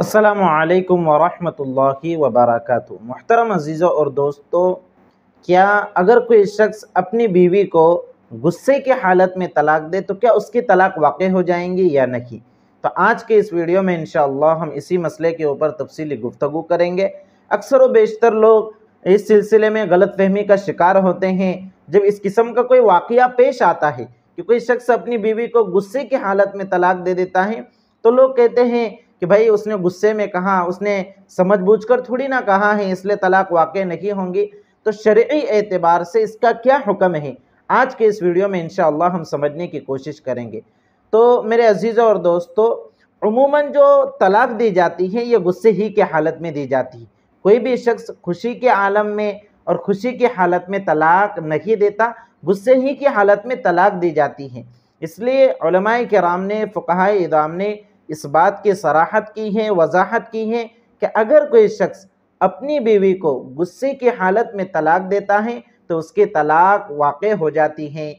असलकम वरहि वबरक महतरम अजीज़ों और दोस्तों क्या अगर कोई शख्स अपनी बीवी को गुस्से की हालत में तलाक दे तो क्या उसकी तलाक वाक़ हो जाएंगी या नहीं तो आज के इस वीडियो में इन हम इसी मसले के ऊपर तफसीली गुफ्तु करेंगे अक्सर व बेशतर लोग इस सिलसिले में गलत फहमी का शिकार होते हैं जब इस किस्म का कोई वाक़ पेश आता है कि कोई शख्स अपनी बीवी को गुस्से की हालत में तलाक दे देता है तो लोग कहते हैं कि भाई उसने गुस्से में कहा उसने समझबूझकर थोड़ी ना कहा है इसलिए तलाक वाक़ नहीं होंगी तो शर्य एतबार से इसका क्या हुक्म है आज के इस वीडियो में इन हम समझने की कोशिश करेंगे तो मेरे अजीज़ों और दोस्तों अमूमन जो तलाक दी जाती है ये गुस्से ही के हालत में दी जाती है कोई भी शख्स खुशी के आलम में और खुशी की हालत में तलाक नहीं देता गुस्से ही की हालत में तलाक दी जाती है इसलिए कराम ने फ़ुकाए इदाम ने इस बात की सराहत की है वजाहत की है कि अगर कोई शख्स अपनी बीवी को गुस्से की हालत में तलाक देता है तो उसके तलाक वाक़ हो जाती हैं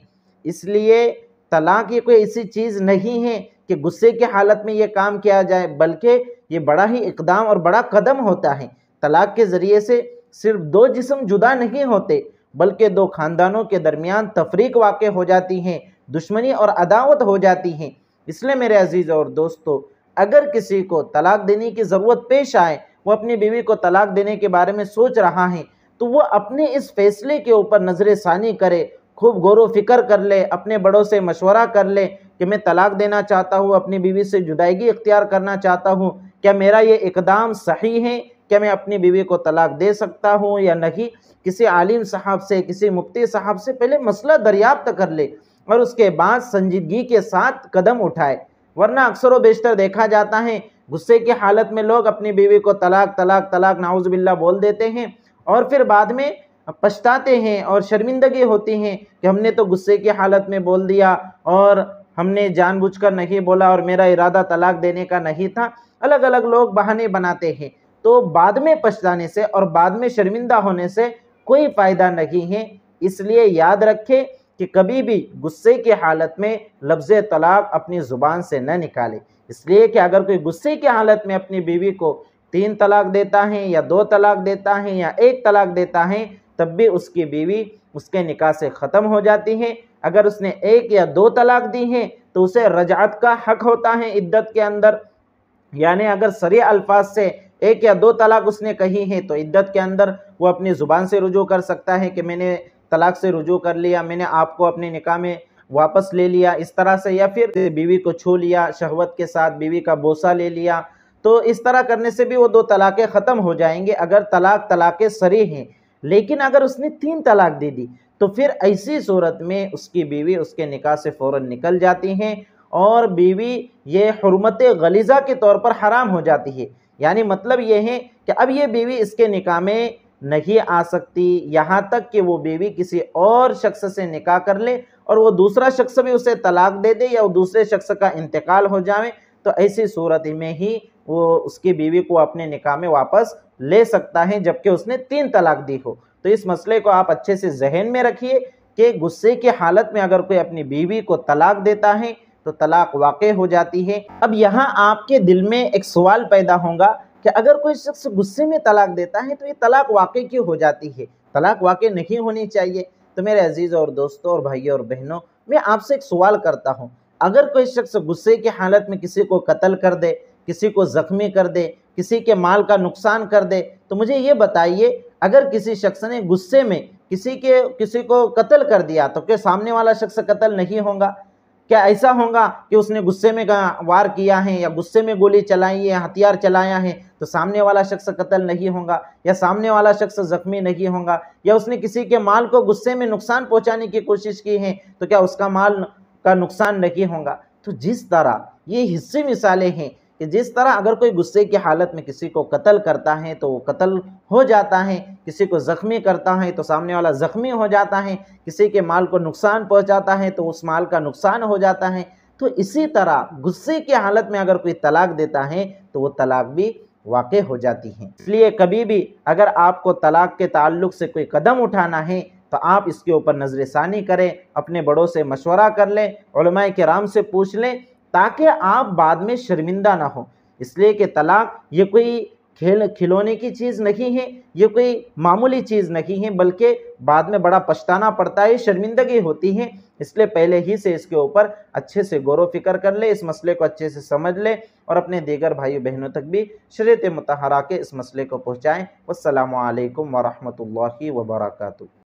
इसलिए तलाक ये कोई ऐसी चीज़ नहीं है कि गुस्से की हालत में ये काम किया जाए बल्कि ये बड़ा ही इकदाम और बड़ा कदम होता है तलाक के ज़रिए से सिर्फ दो जिसम जुदा नहीं होते बल्कि दो ख़ानदानों के दरमियान तफरीक वाक़ हो जाती हैं दुश्मनी और अदावत हो जाती हैं इसलिए मेरे अजीज़ और दोस्तों अगर किसी को तलाक देने की ज़रूरत पेश आए वो अपनी बीवी को तलाक देने के बारे में सोच रहा है तो वो अपने इस फैसले के ऊपर नज़र षानी करे खूब गौर फिक्र कर ले अपने बड़ों से मशवरा कर ले कि मैं तलाक देना चाहता हूँ अपनी बीवी से जुदाईगी इख्तियार करना चाहता हूँ क्या मेरा ये इकदाम सही है क्या मैं अपनी बीवी को तलाक दे सकता हूँ या नहीं किसी आलिम साहब से किसी मुफ्ती साहब से पहले मसला दरियाफ्त कर ले और उसके बाद संजीदगी के साथ कदम उठाए वरना अक्सर व बेशतर देखा जाता है गुस्से की हालत में लोग अपनी बीवी को तलाक तलाक तलाक नाउजबिल्ला बोल देते हैं और फिर बाद में पछताते हैं और शर्मिंदगी होती हैं कि हमने तो गुस्से की हालत में बोल दिया और हमने जानबूझकर नहीं बोला और मेरा इरादा तलाक देने का नहीं था अलग अलग लोग बहाने बनाते हैं तो बाद में पछताने से और बाद में शर्मिंदा होने से कोई फ़ायदा नहीं है इसलिए याद रखें कि कभी भी गुस्से की हालत में लफ्ज़ तलाक अपनी ज़ुबान से न निकाले इसलिए कि अगर कोई गुस्से की हालत में अपनी बीवी को तीन तलाक देता है या दो तलाक देता है या एक तलाक देता है तब भी उसकी बीवी उसके निकाह से ख़त्म हो जाती है अगर उसने एक या दो तलाक दी है तो उसे रजात का हक होता है इद्दत के अंदर यानी अगर सरे अल्फाज से एक या दो तलाक उसने कही है तो इद्दत के अंदर वो अपनी ज़ुबान से रुजू कर सकता है कि मैंने तलाक से रुजू कर लिया मैंने आपको अपने निकाह में वापस ले लिया इस तरह से या फिर बीवी को छू लिया शहवत के साथ बीवी का बोसा ले लिया तो इस तरह करने से भी वो दो तलाक़ें ख़त्म हो जाएंगे अगर तलाक तलाक़ सरी हैं लेकिन अगर उसने तीन तलाक दे दी तो फिर ऐसी सूरत में उसकी बीवी उसके निकाह से फ़ौर निकल जाती हैं और बीवी ये हरमत गलीज़ा के तौर पर हराम हो जाती है यानी मतलब ये है कि अब ये बीवी इसके निकाह में नहीं आ सकती यहाँ तक कि वो बीवी किसी और शख्स से निकाह कर ले और वो दूसरा शख्स भी उसे तलाक दे दे या वो दूसरे शख्स का इंतकाल हो जाए तो ऐसी सूरत में ही वो उसकी बीवी को अपने निकाह में वापस ले सकता है जबकि उसने तीन तलाक दी हो तो इस मसले को आप अच्छे से जहन में रखिए कि गुस्से की हालत में अगर कोई अपनी बीवी को तलाक देता है तो तलाक वाक़ हो जाती है अब यहाँ आपके दिल में एक सवाल पैदा होगा कि अगर कोई शख्स गुस्से में तलाक देता है तो ये तलाक वाकई की हो जाती है तलाक वाकई नहीं होनी चाहिए तो मेरे अजीज़ और दोस्तों और भाइयों और बहनों मैं आपसे एक सवाल करता हूँ अगर कोई शख्स गुस्से की हालत में किसी को कत्ल कर दे किसी को ज़ख्मी कर दे किसी के माल का नुकसान कर दे तो मुझे ये बताइए अगर किसी शख्स ने गुस्से में किसी के किसी को कत्ल कर दिया तो क्या सामने वाला शख्स कत्ल नहीं होगा क्या ऐसा होगा कि उसने गुस्से में वार किया है या गुस्से में गोली चलाई है हथियार चलाया है तो सामने वाला शख्स कत्ल नहीं होगा या सामने वाला शख्स जख्मी नहीं होगा या उसने किसी के माल को गुस्से में नुकसान पहुंचाने की कोशिश की है तो क्या उसका माल का नुकसान नहीं होगा तो जिस तरह ये हिस्से मिसालें हैं कि जिस तरह अगर कोई गुस्से की हालत में किसी को कत्ल करता है तो वो कत्ल हो जाता है किसी को ज़ख्मी करता है तो सामने वाला ज़ख्मी हो जाता है किसी के माल को नुकसान पहुंचाता है तो उस माल का नुकसान हो जाता है तो इसी तरह गुस्से की हालत में अगर कोई तलाक देता है तो वो तलाक भी वाक़ हो जाती है इसलिए कभी भी अगर आपको तलाक के ताल्लुक से कोई कदम उठाना है तो आप इसके ऊपर नज़र षानी करें अपने बड़ों से मशवरा कर लें के राम से पूछ लें ताकि आप बाद में शर्मिंदा ना हो इसलिए कि तलाक ये कोई खेल खिलौने की चीज़ नहीं है ये कोई मामूली चीज़ नहीं है बल्कि बाद में बड़ा पछताना पड़ता है शर्मिंदगी होती है इसलिए पहले ही से इसके ऊपर अच्छे से गौर फिक्र कर ले इस मसले को अच्छे से समझ ले और अपने दीगर भाई बहनों तक भी शरीत मतहरा के इस मसले को पहुँचाएँ वालकम वरहमल वर्का